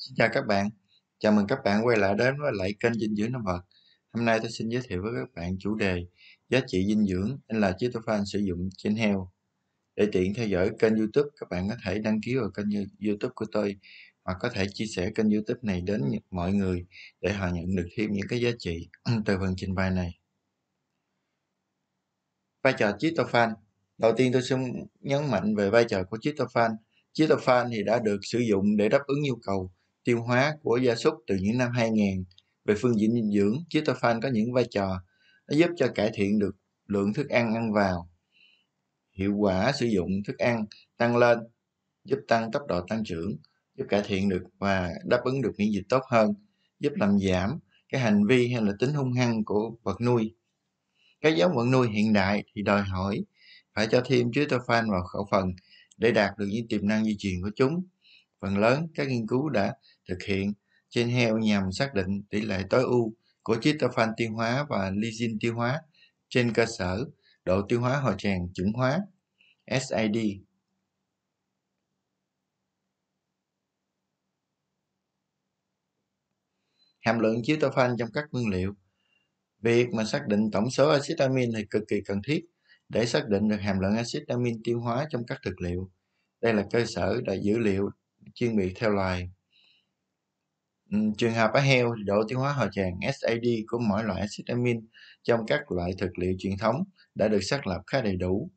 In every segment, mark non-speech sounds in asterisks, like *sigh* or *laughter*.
Xin chào các bạn, chào mừng các bạn quay lại đến với lại kênh dinh dưỡng động vật. Hôm nay tôi xin giới thiệu với các bạn chủ đề giá trị dinh dưỡng anh là tryptophan sử dụng trên heo. Để tiện theo dõi kênh YouTube, các bạn có thể đăng ký vào kênh YouTube của tôi hoặc có thể chia sẻ kênh YouTube này đến mọi người để họ nhận được thêm những cái giá trị *clears throat* từ phần trình bày này. Vai trò tryptophan. Đầu tiên tôi xin nhấn mạnh về vai trò của tryptophan Tryptophan thì đã được sử dụng để đáp ứng nhu cầu tiêu hóa của gia súc từ những năm 2000. Về phương diện dinh dưỡng, tryptophan có những vai trò nó giúp cho cải thiện được lượng thức ăn ăn vào. Hiệu quả sử dụng thức ăn tăng lên, giúp tăng tốc độ tăng trưởng, giúp cải thiện được và đáp ứng được miễn dịch tốt hơn, giúp làm giảm cái hành vi hay là tính hung hăng của vật nuôi. Các giống vật nuôi hiện đại thì đòi hỏi phải cho thêm tryptophan vào khẩu phần để đạt được những tiềm năng di truyền của chúng phần lớn các nghiên cứu đã thực hiện trên heo nhằm xác định tỷ lệ tối ưu của tryptophan tiêu hóa và lysin tiêu hóa trên cơ sở độ tiêu hóa hồi tràng chuẩn hóa (SID). Hàm lượng tryptophan trong các nguyên liệu Việc mà xác định tổng số axit amin thì cực kỳ cần thiết để xác định được hàm lượng axit amin tiêu hóa trong các thực liệu. Đây là cơ sở để dữ liệu chuyên biệt theo loài. Trường hợp ở heo, độ tiêu hóa hòa tràn SAD của mỗi loại axit amin trong các loại thực liệu truyền thống đã được xác lập khá đầy đủ.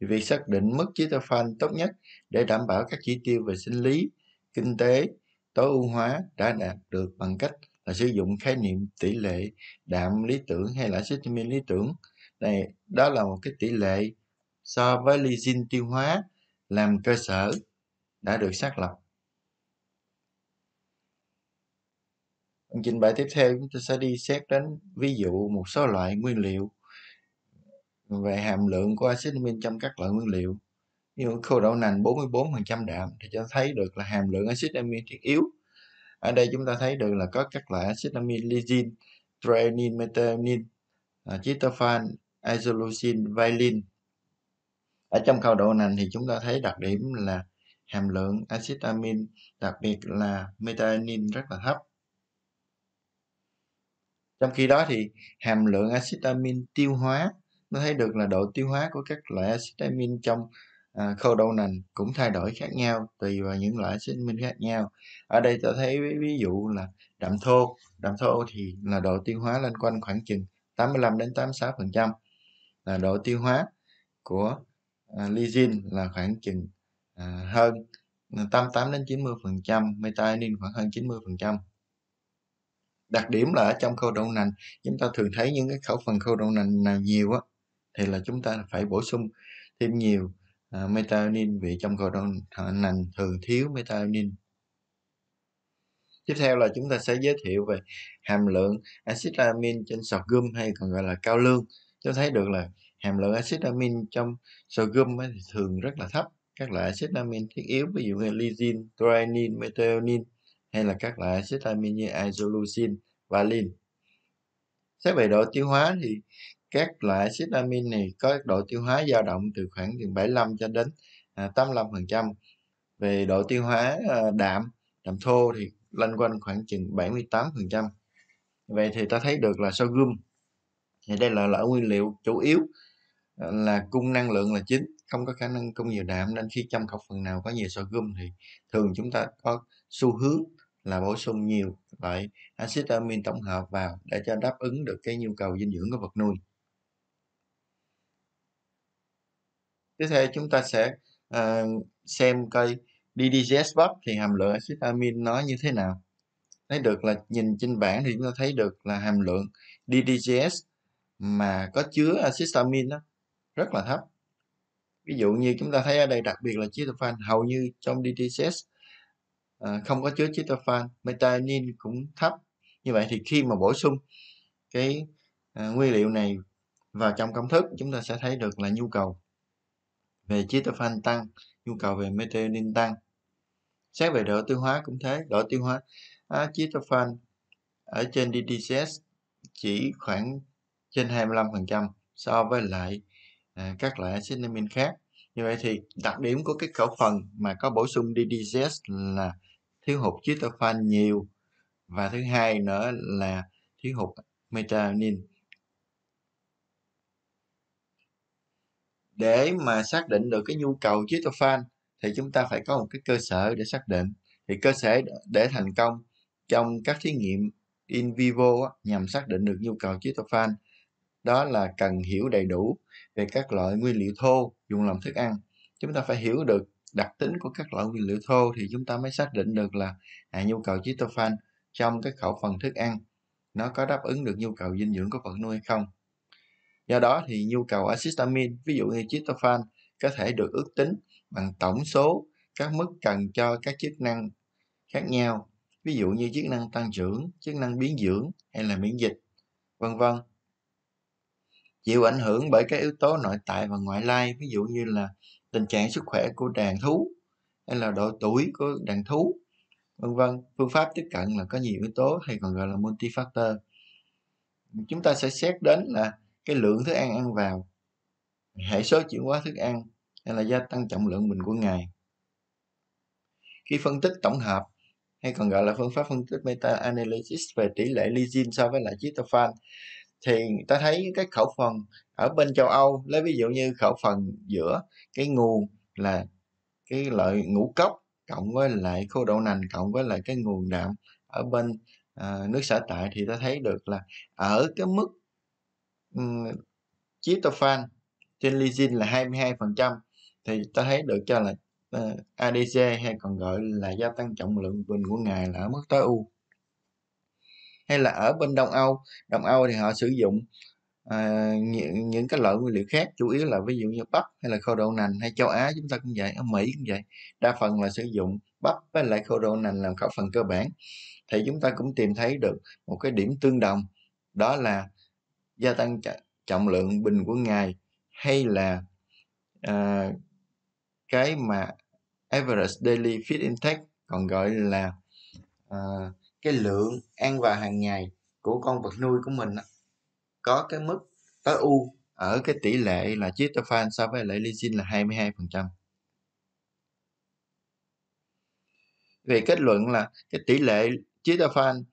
Việc xác định mức tryptophan tốt nhất để đảm bảo các chỉ tiêu về sinh lý, kinh tế, tối ưu hóa đã đạt được bằng cách là sử dụng khái niệm tỷ lệ đạm lý tưởng hay là axit amin lý tưởng. Này, đó là một cái tỷ lệ so với lysin tiêu hóa làm cơ sở đã được xác lập trình bày tiếp theo chúng ta sẽ đi xét đến ví dụ một số loại nguyên liệu về hàm lượng của axit amin trong các loại nguyên liệu như khô đậu nành 44% đạm thì cho thấy được là hàm lượng axit amin thiết yếu ở đây chúng ta thấy được là có các loại axit amin lysine threonine methionine à, tryptophan isoleucine valine ở trong khâu đậu nành thì chúng ta thấy đặc điểm là hàm lượng axit amin đặc biệt là methionine rất là thấp trong khi đó thì hàm lượng axit amin tiêu hóa nó thấy được là độ tiêu hóa của các loại axit amin trong à, khâu đậu nành cũng thay đổi khác nhau tùy vào những loại axit amin khác nhau ở đây ta thấy ví, ví dụ là đạm thô đạm thô thì là độ tiêu hóa lên quanh khoảng chừng 85 đến 86 phần trăm là độ tiêu hóa của à, lysin là khoảng chừng à, hơn 88 đến 90 phần trăm methionine khoảng hơn 90 phần trăm đặc điểm là ở trong khâu đậu nành chúng ta thường thấy những cái khẩu phần khâu đậu nành nào nhiều á thì là chúng ta phải bổ sung thêm nhiều uh, methionine vì trong khâu đậu nành thường thiếu methionine tiếp theo là chúng ta sẽ giới thiệu về hàm lượng axit amin trên sọt gum hay còn gọi là cao lương chúng thấy được là hàm lượng axit amin trong sọt gum thường rất là thấp các loại axit amin thiết yếu ví dụ như lysine threonine methionine hay là các loại axit amin như isoleucin, valin. Xét về độ tiêu hóa thì các loại axit amin này có độ tiêu hóa dao động từ khoảng từ 75 cho đến 85%. À, về độ tiêu hóa à, đạm, đạm thô thì loanh quanh khoảng chừng 78%. Vậy thì ta thấy được là so gum thì đây là loại nguyên liệu chủ yếu à, là cung năng lượng là chính không có khả năng cung nhiều đạm nên khi chăm học phần nào có nhiều sò gum thì thường chúng ta có xu hướng là bổ sung nhiều loại axit amin tổng hợp vào để cho đáp ứng được cái nhu cầu dinh dưỡng của vật nuôi tiếp theo chúng ta sẽ uh, xem cây DDGS bắp thì hàm lượng axit amin nó như thế nào thấy được là nhìn trên bảng thì chúng ta thấy được là hàm lượng DDGS mà có chứa axit amin đó, rất là thấp ví dụ như chúng ta thấy ở đây đặc biệt là chitopan hầu như trong DDGS Ờ, không có chứa tryptophan methionine cũng thấp như vậy thì khi mà bổ sung cái ờ, nguyên liệu này vào trong công thức chúng ta sẽ thấy được là nhu cầu về tryptophan tăng nhu cầu về methionine tăng xét về độ tiêu hóa cũng thế độ tiêu hóa à, tryptophan ở trên DDCS chỉ khoảng trên 25% so với lại à, các loại axit amin khác như vậy thì đặc điểm của cái khẩu phần mà có bổ sung DDGS là thiếu hụt tryptophan nhiều và thứ hai nữa là thiếu hụt methionine để mà xác định được cái nhu cầu tryptophan thì chúng ta phải có một cái cơ sở để xác định thì cơ sở để thành công trong các thí nghiệm in vivo nhằm xác định được nhu cầu tryptophan đó là cần hiểu đầy đủ về các loại nguyên liệu thô dùng làm thức ăn chúng ta phải hiểu được đặc tính của các loại nguyên liệu thô thì chúng ta mới xác định được là à, nhu cầu tryptophan trong cái khẩu phần thức ăn nó có đáp ứng được nhu cầu dinh dưỡng của vật nuôi hay không do đó thì nhu cầu amin ví dụ như tryptophan có thể được ước tính bằng tổng số các mức cần cho các chức năng khác nhau ví dụ như chức năng tăng trưởng chức năng biến dưỡng hay là miễn dịch vân vân chịu ảnh hưởng bởi các yếu tố nội tại và ngoại lai ví dụ như là tình trạng sức khỏe của đàn thú hay là độ tuổi của đàn thú vân vân phương pháp tiếp cận là có nhiều yếu tố hay còn gọi là multifactor chúng ta sẽ xét đến là cái lượng thức ăn ăn vào hệ số chuyển hóa thức ăn hay là gia tăng trọng lượng bình của ngày khi phân tích tổng hợp hay còn gọi là phương pháp phân tích meta analysis về tỷ lệ lysine so với lại tryptophan thì ta thấy cái khẩu phần ở bên châu Âu lấy ví dụ như khẩu phần giữa cái nguồn là cái loại ngũ cốc cộng với lại khô đậu nành cộng với lại cái nguồn đạm ở bên à, nước sở tại thì ta thấy được là ở cái mức um, tryptophan trên lysine là 22% thì ta thấy được cho là uh, ờ, ADC hay còn gọi là gia tăng trọng lượng bình của ngài là ở mức tối ưu hay là ở bên Đông Âu Đông Âu thì họ sử dụng à, những, những cái loại nguyên liệu khác chủ yếu là ví dụ như bắp hay là khô đậu nành hay châu Á chúng ta cũng vậy ở Mỹ cũng vậy đa phần là sử dụng bắp với lại khô đậu nành làm khẩu phần cơ bản thì chúng ta cũng tìm thấy được một cái điểm tương đồng đó là gia tăng trọng lượng bình quân ngày hay là à, cái mà average daily feed intake còn gọi là uh, cái lượng ăn vào hàng ngày của con vật nuôi của mình có cái mức tối ưu ở cái tỷ lệ là tryptophan so với lại lysine là 22%. Vì kết luận là cái tỷ lệ tryptophan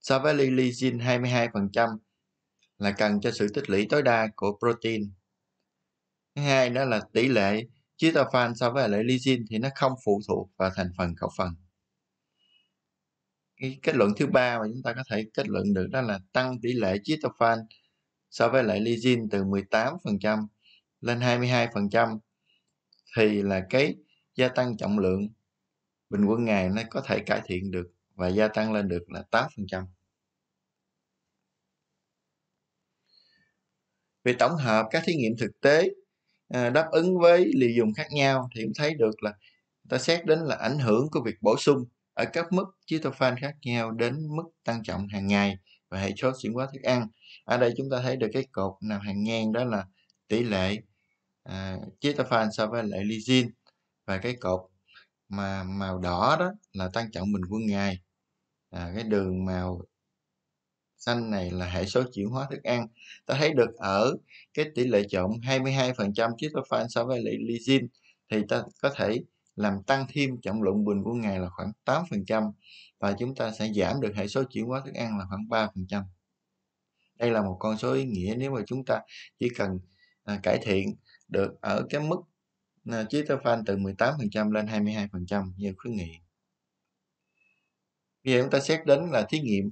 so với lysine 22% là cần cho sự tích lũy tối đa của protein. Thứ hai đó là tỷ lệ tryptophan so với lại lysine thì nó không phụ thuộc vào thành phần khẩu phần cái kết luận thứ ba mà chúng ta có thể kết luận được đó là tăng tỷ lệ tryptophan so với lại lysine từ 18% lên 22% thì là cái gia tăng trọng lượng bình quân ngày nó có thể cải thiện được và gia tăng lên được là 8%. Về tổng hợp các thí nghiệm thực tế à, đáp ứng với liều dùng khác nhau thì cũng thấy được là ta xét đến là ảnh hưởng của việc bổ sung ở các mức tryptophan khác nhau đến mức tăng trọng hàng ngày và hệ số chuyển hóa thức ăn ở đây chúng ta thấy được cái cột nằm hàng ngang đó là tỷ lệ à, tryptophan so với lại lysine và cái cột mà màu đỏ đó là tăng trọng bình quân ngày à, cái đường màu xanh này là hệ số chuyển hóa thức ăn ta thấy được ở cái tỷ lệ trộn 22% tryptophan so với lại lysine thì ta có thể làm tăng thêm trọng lượng bình của ngày là khoảng 8% và chúng ta sẽ giảm được hệ số chuyển hóa thức ăn là khoảng 3%. Đây là một con số ý nghĩa nếu mà chúng ta chỉ cần à, cải thiện được ở cái mức à, tryptophan từ 18% lên 22% như khuyến nghị. Bây giờ chúng ta xét đến là thí nghiệm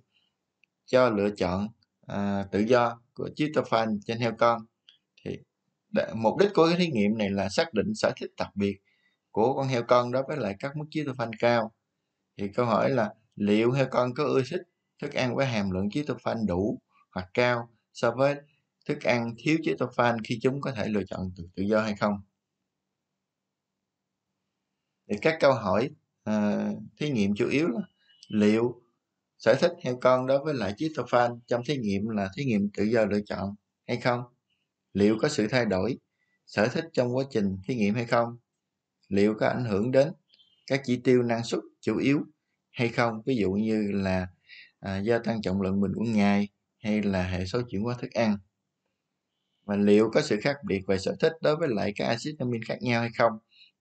cho lựa chọn à, tự do của tryptophan trên heo con. Thì mục đích của cái thí nghiệm này là xác định sở thích đặc biệt của con heo con đối với lại các mức chứa tô phan cao thì câu hỏi là liệu heo con có ưa thích thức ăn với hàm lượng chứa tô phan đủ hoặc cao so với thức ăn thiếu chứa tô phan khi chúng có thể lựa chọn tự, tự do hay không thì các câu hỏi uh, thí nghiệm chủ yếu là liệu sở thích heo con đối với lại tryptophan trong thí nghiệm là thí nghiệm tự do lựa chọn hay không liệu có sự thay đổi sở thích trong quá trình thí nghiệm hay không liệu có ảnh hưởng đến các chỉ tiêu năng suất chủ yếu hay không ví dụ như là à, gia tăng trọng lượng bình của ngày hay là hệ số chuyển hóa thức ăn và liệu có sự khác biệt về sở thích đối với lại các axit amin khác nhau hay không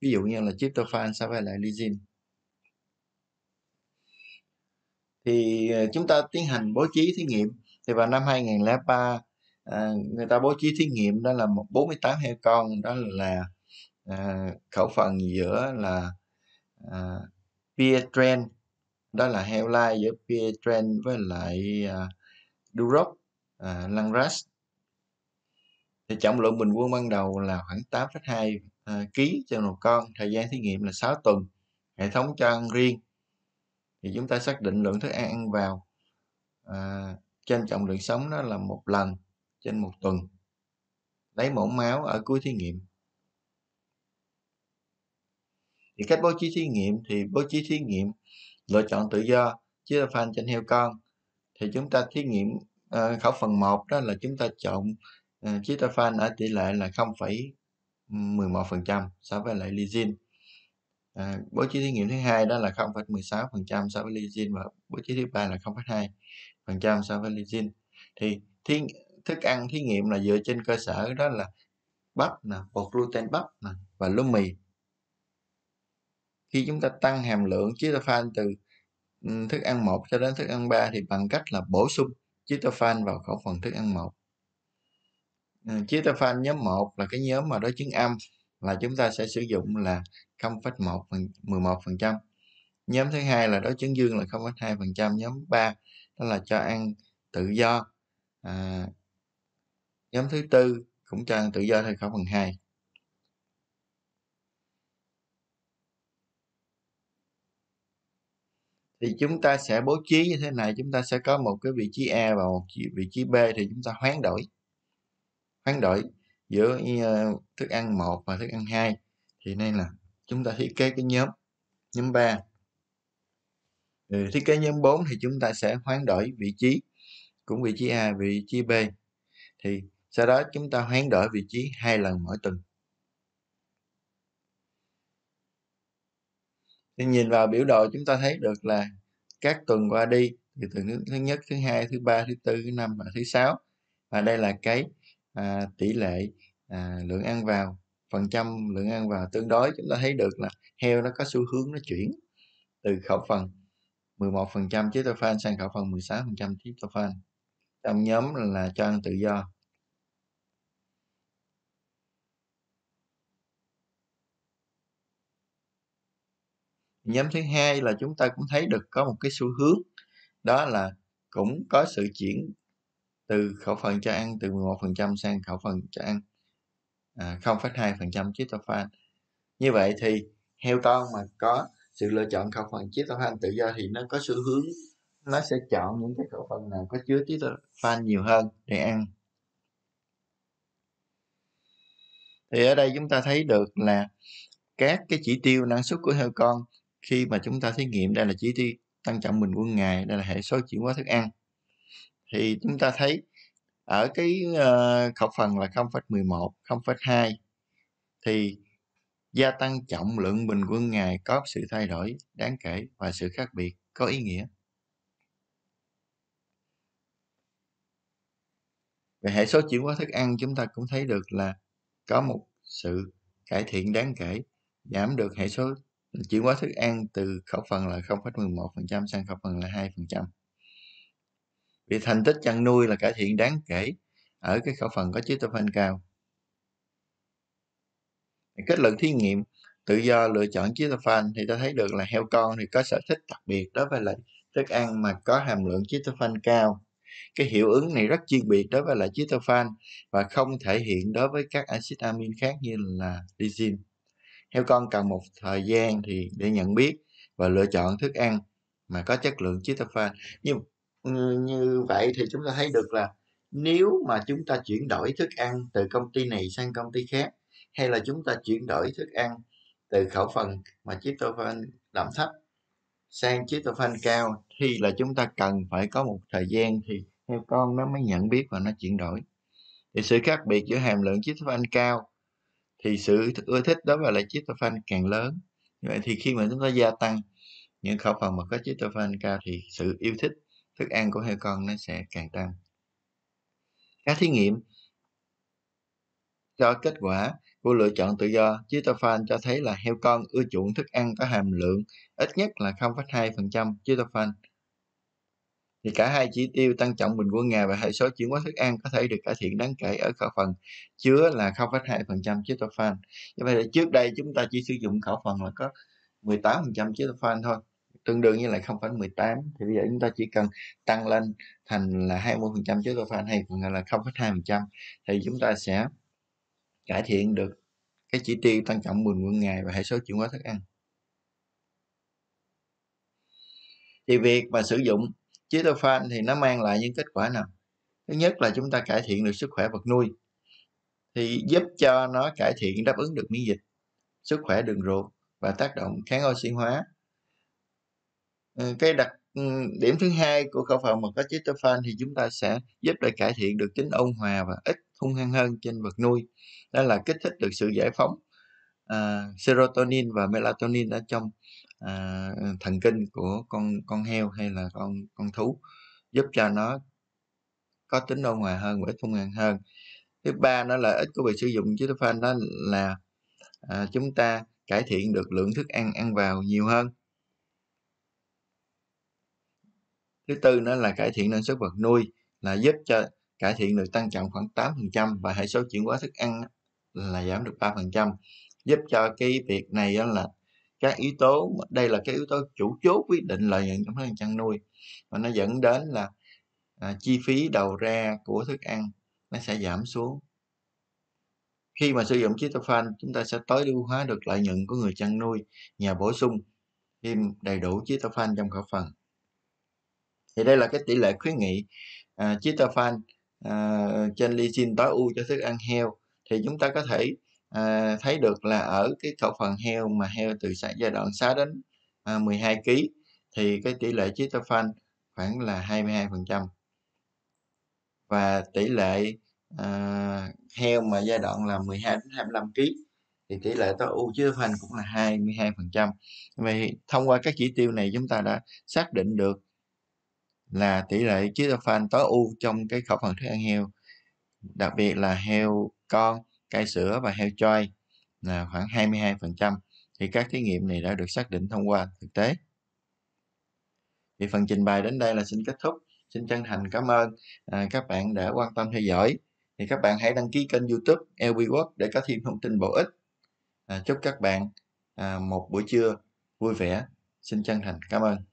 ví dụ như là tryptophan so với lại lysine thì à, chúng ta tiến hành bố trí thí nghiệm thì vào năm 2003 à, người ta bố trí thí nghiệm đó là 48 heo con đó là à, khẩu phần giữa là à, peer đó là headline giữa Pietren với lại à, duroc à, langras thì trọng lượng bình quân ban đầu là khoảng 8,2 à, kg cho một con thời gian thí nghiệm là 6 tuần hệ thống cho ăn riêng thì chúng ta xác định lượng thức ăn ăn vào à, trên trọng lượng sống đó là một lần trên một tuần lấy mẫu máu ở cuối thí nghiệm thì cách bố trí thí nghiệm thì bố trí thí nghiệm lựa chọn tự do chứ là fan trên heo con thì chúng ta thí nghiệm uh, ờ, khảo phần 1 đó là chúng ta chọn uh, ờ, fan ở tỷ lệ là 0,11% so với lại lysin À, ờ, bố trí thí nghiệm thứ hai đó là 0,16% so với lysin và bố trí thứ ba là 0,2% so với lysin Thì thí, thức ăn thí nghiệm là dựa trên cơ sở đó là bắp nè, bột gluten bắp nè và lúa mì khi chúng ta tăng hàm lượng tryptophan từ thức ăn 1 cho đến thức ăn 3 thì bằng cách là bổ sung tryptophan vào khẩu phần thức ăn 1. Tryptophan nhóm 1 là cái nhóm mà đối chứng âm là chúng ta sẽ sử dụng là 0,1 phần 11%. Nhóm thứ hai là đối chứng dương là 0,2%, nhóm 3 đó là cho ăn tự do. À, nhóm thứ tư cũng cho ăn tự do theo khẩu phần 2. thì chúng ta sẽ bố trí như thế này chúng ta sẽ có một cái vị trí A và một vị trí B thì chúng ta hoán đổi hoán đổi giữa ờ, thức ăn 1 và thức ăn 2 thì nên là chúng ta thiết kế cái nhóm nhóm 3 ừ, thiết kế nhóm 4 thì chúng ta sẽ hoán đổi vị trí cũng vị trí A vị trí B thì sau đó chúng ta hoán đổi vị trí hai lần mỗi tuần thì nhìn vào biểu đồ chúng ta thấy được là các tuần qua đi thì tuần thứ nhất thứ hai thứ ba thứ tư thứ năm và thứ sáu và đây là cái à, tỷ lệ à, lượng ăn vào phần trăm lượng ăn vào tương đối chúng ta thấy được là heo nó có xu hướng nó chuyển từ khẩu phần 11% tryptophan sang khẩu phần 16% tryptophan trong nhóm là cho ăn tự do nhóm thứ hai là chúng ta cũng thấy được có một cái xu hướng đó là cũng có sự chuyển từ khẩu phần cho ăn từ 11% sang khẩu phần cho ăn à, 0,2% tryptophan như vậy thì heo con mà có sự lựa chọn khẩu phần tryptophan tự do thì nó có xu hướng nó sẽ chọn những cái khẩu phần nào có chứa tryptophan nhiều hơn để ăn thì ở đây chúng ta thấy được là các cái chỉ tiêu năng suất của heo con khi mà chúng ta thí nghiệm đây là chỉ tiêu tăng trọng bình quân ngày đây là hệ số chuyển hóa thức ăn thì chúng ta thấy ở cái uh, khẩu phần là 0,11 0,2 thì gia tăng trọng lượng bình quân ngày có sự thay đổi đáng kể và sự khác biệt có ý nghĩa về hệ số chuyển hóa thức ăn chúng ta cũng thấy được là có một sự cải thiện đáng kể giảm được hệ số chuyển hóa thức ăn từ khẩu phần là 0,11% sang khẩu phần là 2%. Vì thành tích chăn nuôi là cải thiện đáng kể ở cái khẩu phần có tryptophan cao. Kết luận thí nghiệm tự do lựa chọn tryptophan thì ta thấy được là heo con thì có sở thích đặc biệt đối với lại thức ăn mà có hàm lượng tryptophan cao. Cái hiệu ứng này rất chuyên biệt đối với lại tryptophan và không thể hiện đối với các axit amin khác như là lysine heo con cần một thời gian thì để nhận biết và lựa chọn thức ăn mà có chất lượng tryptophan như ừ, như vậy thì chúng ta thấy được là nếu mà chúng ta chuyển đổi thức ăn từ công ty này sang công ty khác hay là chúng ta chuyển đổi thức ăn từ khẩu phần mà tryptophan làm thấp sang tryptophan cao thì là chúng ta cần phải có một thời gian thì heo con nó mới nhận biết và nó chuyển đổi thì sự khác biệt giữa hàm lượng tryptophan cao thì sự ưa thích đó và lại tryptophan càng lớn như vậy thì khi mà chúng ta gia tăng những khẩu phần mà có tryptophan cao thì sự yêu thích thức ăn của heo con nó sẽ càng tăng các thí nghiệm cho kết quả của lựa chọn tự do tryptophan cho thấy là heo con ưa chuộng thức ăn có hàm lượng ít nhất là 0,2% tryptophan thì cả hai chỉ tiêu tăng trọng bình quân ngày và hệ số chuyển hóa thức ăn có thể được cải thiện đáng kể ở khẩu phần chứa là 0,2% tryptophan. Như vậy là trước đây chúng ta chỉ sử dụng khẩu phần là có 18% tryptophan thôi tương đương như là 0,18 thì bây giờ chúng ta chỉ cần tăng lên thành là 20% tryptophan hay còn là 0,2% thì chúng ta sẽ cải thiện được cái chỉ tiêu tăng trọng bình quân ngày và hệ số chuyển hóa thức ăn. Thì việc mà sử dụng Tryptophan thì nó mang lại những kết quả nào? Thứ nhất là chúng ta cải thiện được sức khỏe vật nuôi thì giúp cho nó cải thiện đáp ứng được miễn dịch, sức khỏe đường ruột và tác động kháng oxy hóa. Ừ, cái đặc ừ, điểm thứ hai của khẩu phần mà có tryptophan thì chúng ta sẽ giúp để cải thiện được tính ôn hòa và ít hung hăng hơn trên vật nuôi. Đó là kích thích được sự giải phóng uh, serotonin và melatonin ở trong à, thần kinh của con con heo hay là con con thú giúp cho nó có tính ôn hòa hơn và ít hung hăng hơn thứ ba nó là ích của việc sử dụng tryptophan đó là à, chúng ta cải thiện được lượng thức ăn ăn vào nhiều hơn thứ tư nữa là cải thiện năng suất vật nuôi là giúp cho cải thiện được tăng trọng khoảng 8% và hệ số chuyển hóa thức ăn là giảm được 3% giúp cho cái việc này đó là các yếu tố đây là cái yếu tố chủ chốt quyết định lợi nhuận trong thức chăn nuôi và nó dẫn đến là à, chi phí đầu ra của thức ăn nó sẽ giảm xuống khi mà sử dụng tryptophan chúng ta sẽ tối ưu hóa được lợi nhuận của người chăn nuôi nhà bổ sung thêm đầy đủ tryptophan trong khẩu phần thì đây là cái tỷ lệ khuyến nghị à, tryptophan à, trên lysin tối ưu cho thức ăn heo thì chúng ta có thể à, thấy được là ở cái khẩu phần heo mà heo từ sản giai đoạn 6 đến à, 12 kg thì cái tỷ lệ tryptophan khoảng là 22% và tỷ lệ à, heo mà giai đoạn là 12 đến 25 kg thì tỷ lệ tối ưu tryptophan cũng là 22%. Vậy thông qua các chỉ tiêu này chúng ta đã xác định được là tỷ lệ tryptophan tối ưu trong cái khẩu phần thức ăn heo đặc biệt là heo con cây sữa và heo choi là khoảng 22% thì các thí nghiệm này đã được xác định thông qua thực tế. Thì phần trình bày đến đây là xin kết thúc. Xin chân thành cảm ơn à, các bạn đã quan tâm theo dõi. Thì các bạn hãy đăng ký kênh youtube LB Work để có thêm thông tin bổ ích. À, chúc các bạn à, một buổi trưa vui vẻ. Xin chân thành cảm ơn.